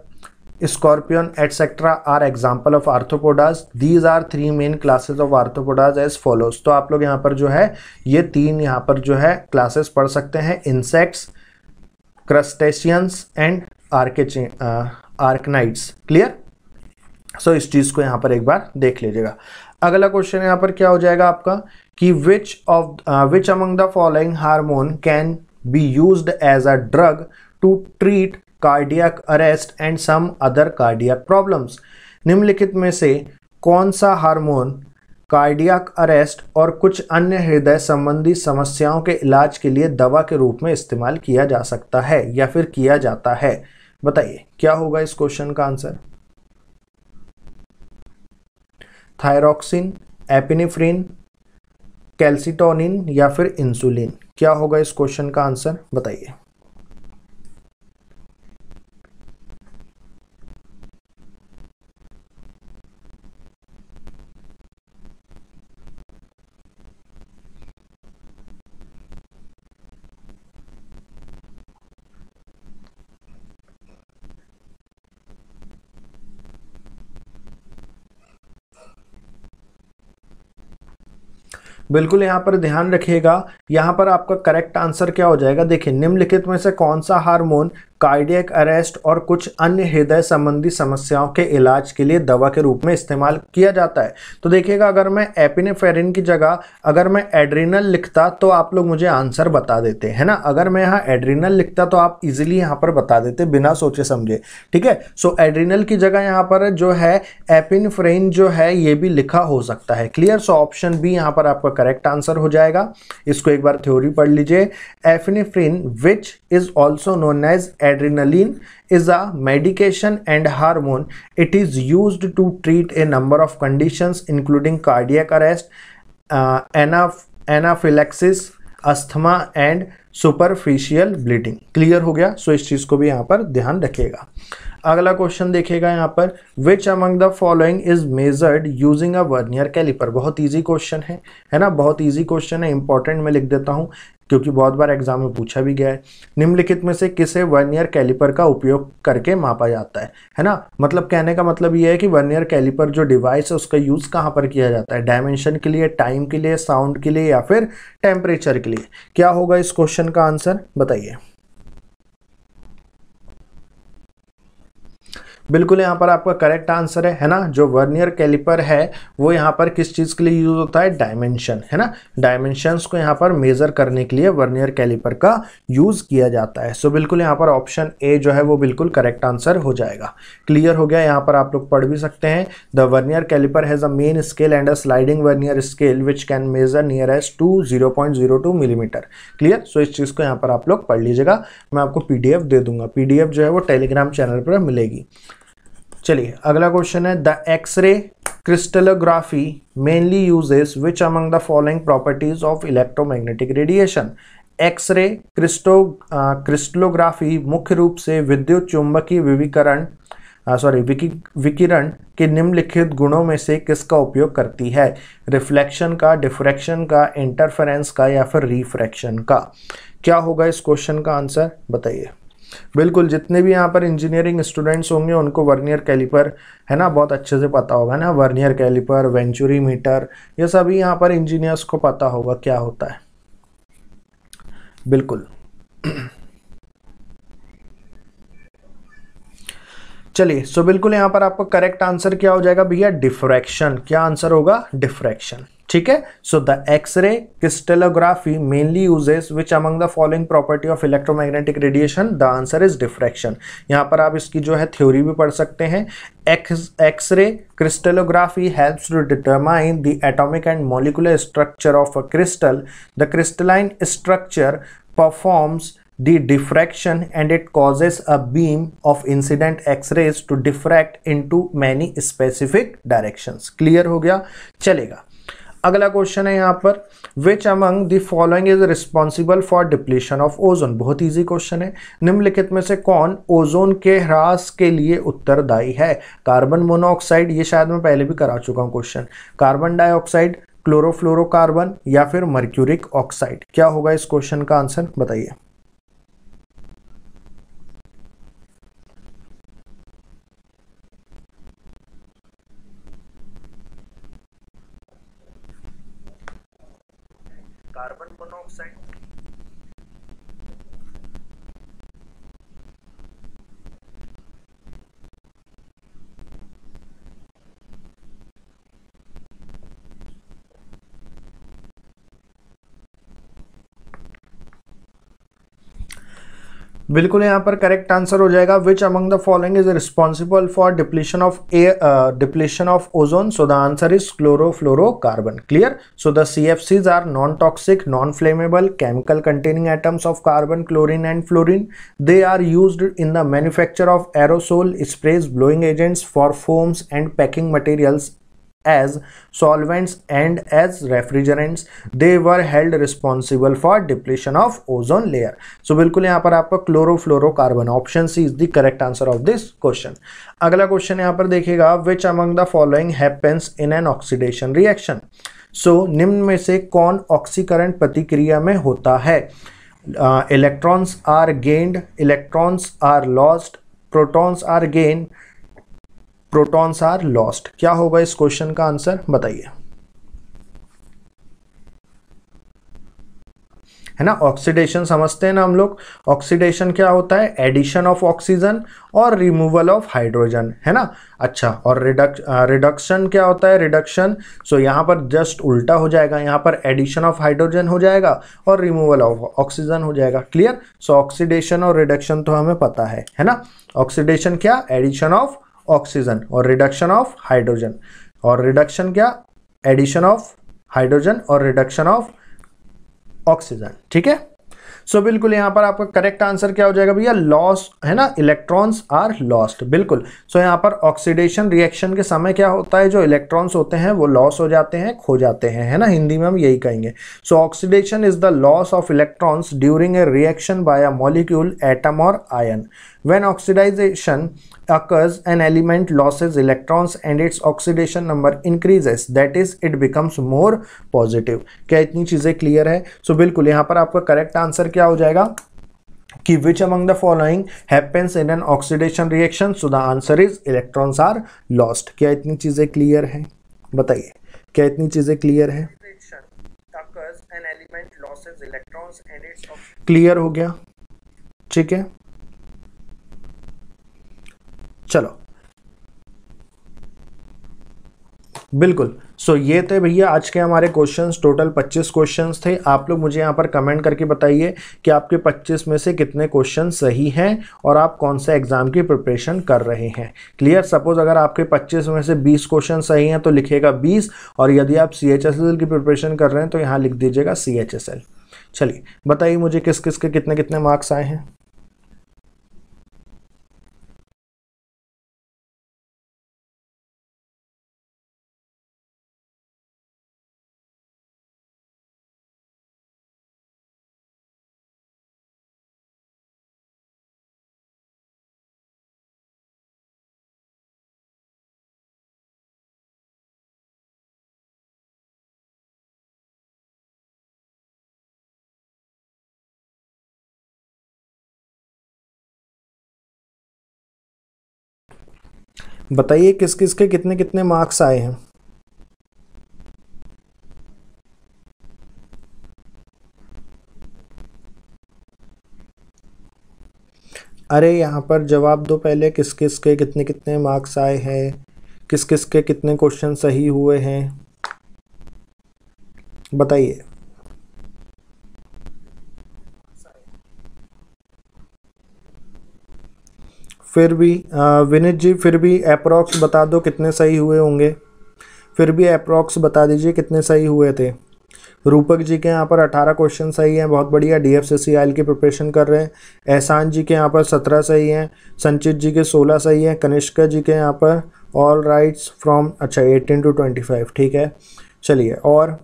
scorpion etcetera are example of arthropodas these are three main classes of arthropodas as follows तो आप लोग यहाँ पर जो है ये तीन यहाँ पर जो है क्लासेस पढ़ सकते हैं इंसेक्ट्स क्रस्टेशियंस एंड आर्केचे आर्कनाइट्स क्लियर सो इस चीज़ को यहाँ पर एक बार देख लीजिएगा अगला क्वेश्चन यहाँ पर क्या हो जाएगा आपका कि which of which among the following hormone can be use as a drug to treat cardiac arrest and some other cardiac problems निम्नलिखित में से कौन सा हार्मोन कार्डियक अरेस्ट और कुछ अन्य हृदय संबंधी समस्याओं के इलाज के लिए दवा के रूप में इस्तेमाल किया जा सकता है या फिर किया जाता है बताइए क्या होगा इस क्वेश्चन का आंसर थायरोक्सिन एपिनिफ्रिन कैल्सिटोनिन या फिर इंसुलिन क्या होगा इस क्वेश्चन का आंसर बताइए बिल्कुल यहाँ पर ध्यान रखिएगा यहाँ पर आपका करेक्ट आंसर क्या हो जाएगा देखिए निम्नलिखित में से कौन सा हार्मोन कार्डियक अरेस्ट और कुछ अन्य हृदय संबंधी समस्याओं के इलाज के लिए दवा के रूप में इस्तेमाल किया जाता है तो देखिएगा अगर मैं एपिनेफेरिन की जगह अगर मैं एड्रीनल लिखता तो आप लोग मुझे आंसर बता देते है ना अगर मैं यहाँ एड्रीनल लिखता तो आप इजीली यहाँ पर बता देते बिना सोचे समझे ठीक है सो एड्रीनल की जगह यहाँ पर जो है एपिनफ्रेन जो है ये भी लिखा हो सकता है क्लियर सो ऑप्शन बी यहाँ पर आपका करेक्ट आंसर हो जाएगा इसको एक बार थ्योरी पढ़ लीजिए epinephrine which is also known as adrenaline is a medication and hormone. It is used to treat a number of conditions including cardiac arrest, uh, anaphylaxis, asthma and superficial bleeding clear हो गया सो so इस चीज़ को भी यहाँ पर ध्यान रखिएगा अगला क्वेश्चन देखेगा यहाँ पर which among the following is measured using a vernier calliper बहुत इजी क्वेश्चन है है ना बहुत इजी क्वेश्चन है इंपॉर्टेंट मैं लिख देता हूँ क्योंकि बहुत बार एग्जाम में पूछा भी गया है निम्नलिखित में से किसे वन ईयर कैलिपर का उपयोग करके मापा जाता है है ना मतलब कहने का मतलब ये है कि वन ईयर कैलिपर जो डिवाइस है उसका यूज़ कहाँ पर किया जाता है डायमेंशन के लिए टाइम के लिए साउंड के लिए या फिर टेम्परेचर के लिए क्या होगा इस क्वेश्चन का आंसर बताइए बिल्कुल यहाँ पर आपका करेक्ट आंसर है है ना जो वर्नियर कैलिपर है वो यहाँ पर किस चीज़ के लिए यूज़ होता है डायमेंशन है ना डायमेंशंस को यहाँ पर मेज़र करने के लिए वर्नियर कैलिपर का यूज़ किया जाता है सो बिल्कुल यहाँ पर ऑप्शन ए जो है वो बिल्कुल करेक्ट आंसर हो जाएगा क्लियर हो गया यहाँ पर आप लोग पढ़ भी सकते हैं the vernier calliper has a main scale and a sliding vernier scale which can measure nearest to zero point zero two millimetre clear so इस चीज़ को यहाँ पर आप लोग पढ़ लीजिएगा मैं आपको पी दे दूंगा पी जो है वो टेलीग्राम चैनल पर मिलेगी चलिए अगला क्वेश्चन है the X ray crystallography mainly uses which among the following properties of electromagnetic radiation X ray क्रिस्टो क्रिस्टलोग्राफी मुख्य रूप से विद्युत चुंबकीय विविकरण सॉरी uh, विकिरण के निम्नलिखित गुणों में से किसका उपयोग करती है रिफ्लेक्शन का डिफ्रैक्शन का इंटरफेरेंस का या फिर रिफ्रैक्शन का क्या होगा इस क्वेश्चन का आंसर बताइए बिल्कुल जितने भी यहाँ पर इंजीनियरिंग स्टूडेंट्स होंगे उनको वर्नियर कैलिपर है ना बहुत अच्छे से पता होगा ना वर्नियर कैलिपर वेंचुरी मीटर ये सभी यहाँ पर इंजीनियर्स को पता होगा क्या होता है बिल्कुल चलिए सो बिल्कुल यहाँ पर आपका करेक्ट आंसर क्या हो जाएगा भैया डिफ्रैक्शन क्या आंसर होगा डिफ्रैक्शन ठीक है so the X ray crystallography mainly uses which among the following property of electromagnetic radiation the answer is diffraction यहाँ पर आप इसकी जो है थ्योरी भी पढ़ सकते हैं X ray crystallography helps to determine the atomic and molecular structure of a crystal the crystalline structure performs the diffraction and it causes a beam of incident X rays to diffract into many specific directions clear हो गया चलेगा अगला क्वेश्चन है यहाँ पर which among the following is responsible for depletion of ozone बहुत ईजी क्वेश्चन है निम्नलिखित में से कौन ओजोन के ह्रास के लिए उत्तरदायी है कार्बन मोनोऑक्साइड ये शायद मैं पहले भी करा चुका हूँ क्वेश्चन कार्बन डाइऑक्साइड क्लोरोफ्लोरोकार्बन या फिर मर्क्यूरिक ऑक्साइड क्या होगा इस क्वेश्चन का आंसर बताइए website बिल्कुल यहाँ पर करेक्ट आंसर हो जाएगा which among the following is responsible for depletion of a depletion of ozone so the answer is chlorofluorocarbon clear so the C F Cs are non toxic non flammable chemical containing items of carbon chlorine and fluorine they are use in the manufacture of aerosol sprays blowing agents for foams and packing materials as solvents and as refrigerants they were held responsible for depletion of ozone layer so बिल्कुल यहाँ पर आपका chlorofluorocarbon option C is the correct answer of this question अगला क्वेश्चन यहाँ पर देखेगा which among the following happens in an oxidation reaction so निम्न में से कौन ऑक्सीकरण प्रतिक्रिया में होता है electrons are gained electrons are lost protons are gained protons are lost क्या होगा इस क्वेश्चन का आंसर बताइए है ना ऑक्सीडेशन समझते हैं ना हम लोग ऑक्सीडेशन क्या होता है एडिशन ऑफ ऑक्सीजन और रिमूवल ऑफ हाइड्रोजन है ना अच्छा और रिडक्शन क्या होता है रिडक्शन सो so, यहाँ पर जस्ट उल्टा हो जाएगा यहाँ पर एडिशन ऑफ हाइड्रोजन हो जाएगा और रिमूवल ऑफ ऑक्सीजन हो जाएगा क्लियर सो ऑक्सीडेशन और रिडक्शन तो हमें पता है है ना ऑक्सीडेशन क्या एडिशन ऑफ ऑक्सीजन और रिडक्शन ऑफ हाइड्रोजन और रिडक्शन क्या एडिशन ऑफ हाइड्रोजन और रिडक्शन ऑफ ऑक्सीजन ठीक है सो बिल्कुल यहां पर आपका करेक्ट आंसर क्या हो जाएगा भैया लॉस है ना इलेक्ट्रॉन्स आर लॉस्ट बिल्कुल सो so, पर ऑक्सीडेशन रिएक्शन के समय क्या होता है जो इलेक्ट्रॉन्स होते हैं वो लॉस हो जाते हैं खो जाते हैं है ना हिंदी में हम यही कहेंगे so oxidation is the loss of electrons during a reaction by a molecule atom और ion When oxidation occurs, an element loses electrons and its oxidation number increases. That is, it becomes more positive. क्या इतनी चीज़ें क्लियर है सो so, बिल्कुल यहाँ पर आपका करेक्ट आंसर क्या हो जाएगा कि which among the following happens in an oxidation reaction? So the answer is electrons are lost. क्या इतनी चीज़ें क्लियर हैं बताइए क्या इतनी चीज़ें क्लियर हैं क्लियर हो गया ठीक है चलो बिल्कुल सो so, ये थे भैया आज के हमारे क्वेश्चंस टोटल 25 क्वेश्चंस थे आप लोग मुझे यहाँ पर कमेंट करके बताइए कि आपके 25 में से कितने क्वेश्चन सही हैं और आप कौन से एग्ज़ाम की प्रिपरेशन कर रहे हैं क्लियर सपोज अगर आपके 25 में से 20 क्वेश्चन सही हैं तो लिखेगा 20 और यदि आप सी की प्रिपरेशन कर रहे हैं तो यहाँ लिख दीजिएगा सी चलिए बताइए मुझे किस किस के कितने कितने मार्क्स आए हैं बताइए किस किस के कितने कितने मार्क्स आए हैं अरे यहाँ पर जवाब दो पहले किस किस के कितने कितने मार्क्स आए हैं किस किस के कितने क्वेश्चन सही हुए हैं बताइए फिर भी विनीत जी फिर भी अप्रॉक्स बता दो कितने सही हुए होंगे फिर भी अप्रॉक्स बता दीजिए कितने सही हुए थे रूपक जी के यहाँ पर अठारह क्वेश्चन सही हैं बहुत बढ़िया डी एफ की प्रिपरेशन कर रहे हैं एहसान जी के यहाँ पर सत्रह सही हैं संचित जी के सोलह सही हैं कनिष्का जी के यहाँ पर ऑल राइट्स फ्रॉम अच्छा एटीन टू ट्वेंटी फाइव ठीक है चलिए और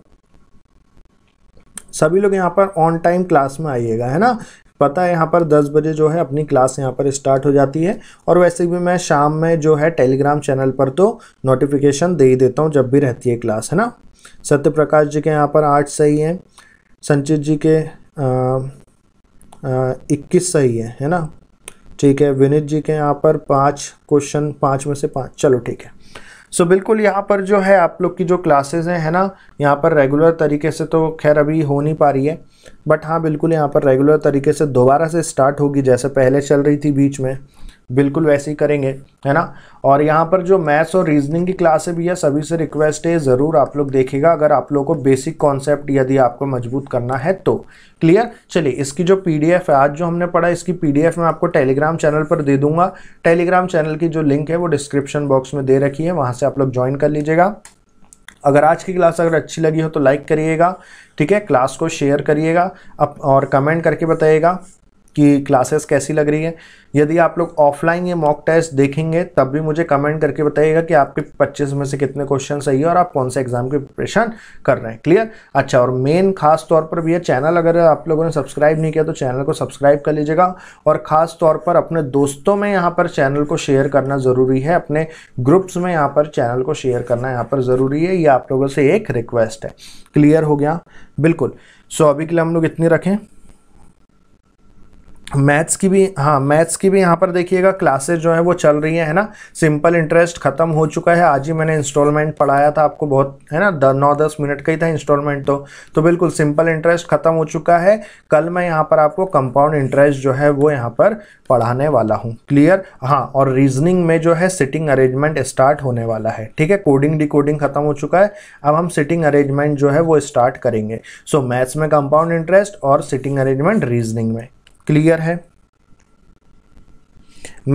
सभी लोग यहाँ पर ऑन टाइम क्लास में आइएगा है ना पता है यहाँ पर दस बजे जो है अपनी क्लास यहाँ पर स्टार्ट हो जाती है और वैसे भी मैं शाम में जो है टेलीग्राम चैनल पर तो नोटिफिकेशन दे ही देता हूँ जब भी रहती है क्लास है ना सत्य प्रकाश जी के यहाँ पर आठ सही हैं संचित जी के इक्कीस सही है है ना ठीक है विनीत जी के यहाँ पर पाँच क्वेश्चन पाँच में से पाँच चलो ठीक है सो so, बिल्कुल यहाँ पर जो है आप लोग की जो क्लासेस हैं है ना यहाँ पर रेगुलर तरीके से तो खैर अभी हो नहीं पा रही है बट हाँ बिल्कुल यहाँ पर रेगुलर तरीके से दोबारा से स्टार्ट होगी जैसे पहले चल रही थी बीच में बिल्कुल वैसे ही करेंगे है ना और यहाँ पर जो मैथ्स और रीजनिंग की क्लासे भी है सभी से रिक्वेस्ट है ज़रूर आप लोग देखिएगा अगर आप लोगों को बेसिक कॉन्सेप्ट यदि आपको मजबूत करना है तो क्लियर चलिए इसकी जो पीडीएफ है आज जो हमने पढ़ा इसकी पीडीएफ मैं आपको टेलीग्राम चैनल पर दे दूंगा टेलीग्राम चैनल की जो लिंक है वो डिस्क्रिप्शन बॉक्स में दे रखी है वहाँ से आप लोग ज्वाइन कर लीजिएगा अगर आज की क्लास अगर अच्छी लगी हो तो लाइक करिएगा ठीक है क्लास को शेयर करिएगा और कमेंट करके बताइएगा कि क्लासेस कैसी लग रही है यदि आप लोग ऑफलाइन ये मॉक टेस्ट देखेंगे तब भी मुझे कमेंट करके बताइएगा कि आपके 25 में से कितने क्वेश्चन सही है और आप कौन से एग्जाम की प्रिपरेशन कर रहे हैं क्लियर अच्छा और मेन खास तौर पर भी है चैनल अगर आप लोगों ने सब्सक्राइब नहीं किया तो चैनल को सब्सक्राइब कर लीजिएगा और ख़ास तौर पर अपने दोस्तों में यहाँ पर चैनल को शेयर करना ज़रूरी है अपने ग्रुप्स में यहाँ पर चैनल को शेयर करना यहाँ पर ज़रूरी है ये आप लोगों से एक रिक्वेस्ट है क्लियर हो गया बिल्कुल सो अभी के लिए हम लोग इतनी रखें मैथ्स की भी हाँ मैथ्स की भी यहाँ पर देखिएगा क्लासेस जो है वो चल रही है है ना सिंपल इंटरेस्ट खत्म हो चुका है आज ही मैंने इंस्टॉलमेंट पढ़ाया था आपको बहुत है ना द, नौ दस मिनट का ही था इंस्टॉलमेंट तो तो बिल्कुल सिंपल इंटरेस्ट खत्म हो चुका है कल मैं यहाँ पर आपको कंपाउंड इंटरेस्ट जो है वो यहाँ पर पढ़ाने वाला हूँ क्लियर हाँ और रीजनिंग में जो है सिटिंग अरेंजमेंट स्टार्ट होने वाला है ठीक है कोडिंग डी खत्म हो चुका है अब हम सिटिंग अरेंजमेंट जो है वो स्टार्ट करेंगे सो मैथ्स में कंपाउंड इंटरेस्ट और सिटिंग अरेंजमेंट रीजनिंग में क्लियर है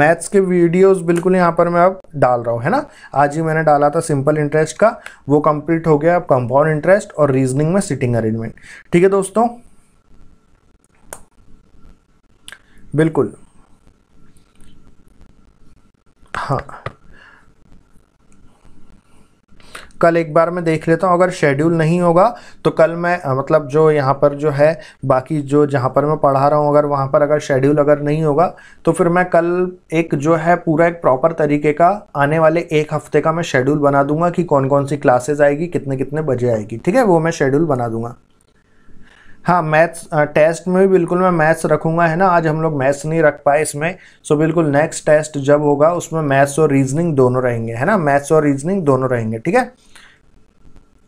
मैथ्स के वीडियोस बिल्कुल यहाँ पर मैं अब डाल रहा हूँ है ना आज ही मैंने डाला था सिंपल इंटरेस्ट का वो कंप्लीट हो गया अब कंपाउंड इंटरेस्ट और रीजनिंग में सिटिंग अरेंजमेंट ठीक है दोस्तों बिल्कुल हाँ कल एक बार मैं देख लेता हूँ अगर शेड्यूल नहीं होगा तो कल मैं मतलब जो यहाँ पर जो है बाकी जो जहाँ पर मैं पढ़ा रहा हूँ अगर वहाँ पर अगर शेड्यूल अगर नहीं होगा तो फिर मैं कल एक जो है पूरा एक प्रॉपर तरीके का आने वाले एक हफ्ते का मैं शेड्यूल बना दूंगा कि कौन कौन सी क्लासेज आएगी कितने कितने बजे आएगी ठीक है वो मैं शेड्यूल बना दूंगा हाँ मैथ्स टेस्ट में भी बिल्कुल मैं मैथ्स रखूँगा है ना आज हम लोग मैथ्स नहीं रख पाए इसमें सो बिल्कुल नेक्स्ट टेस्ट जब होगा उसमें मैथ्स और रीजनिंग दोनों रहेंगे है ना मैथ्स और रीजनिंग दोनों रहेंगे ठीक है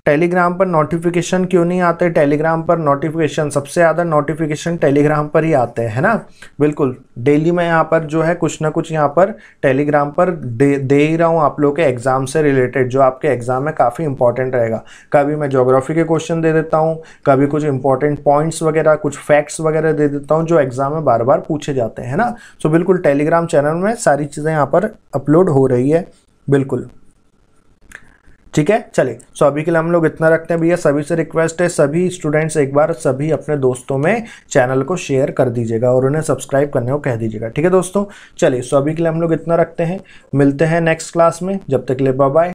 टेलीग्राम पर नोटिफिकेशन क्यों नहीं आते टेलीग्राम पर नोटिफिकेशन सबसे ज़्यादा नोटिफिकेशन टेलीग्राम पर ही आते हैं है ना बिल्कुल डेली मैं यहाँ पर जो है कुछ ना कुछ यहाँ पर टेलीग्राम पर दे दे ही रहा हूँ आप लोग के एग्ज़ाम से रिलेटेड जो आपके एग्ज़ाम में काफ़ी इंपॉर्टेंट रहेगा कभी मैं जोग्राफी के क्वेश्चन दे देता हूँ कभी कुछ इंपॉर्टेंट पॉइंट्स वगैरह कुछ फैक्ट्स वगैरह दे देता हूँ जो एग्ज़ाम में बार बार पूछे जाते हैं ना सो बिल्कुल टेलीग्राम चैनल में सारी चीज़ें यहाँ पर अपलोड हो रही है बिल्कुल ठीक है चलिए सो अभी के लिए हम लोग इतना रखते हैं भैया सभी से रिक्वेस्ट है सभी स्टूडेंट्स एक बार सभी अपने दोस्तों में चैनल को शेयर कर दीजिएगा और उन्हें सब्सक्राइब करने को कह दीजिएगा ठीक है दोस्तों चलिए सो अभी के लिए हम लोग इतना रखते हैं मिलते हैं नेक्स्ट क्लास में जब तक ले बाय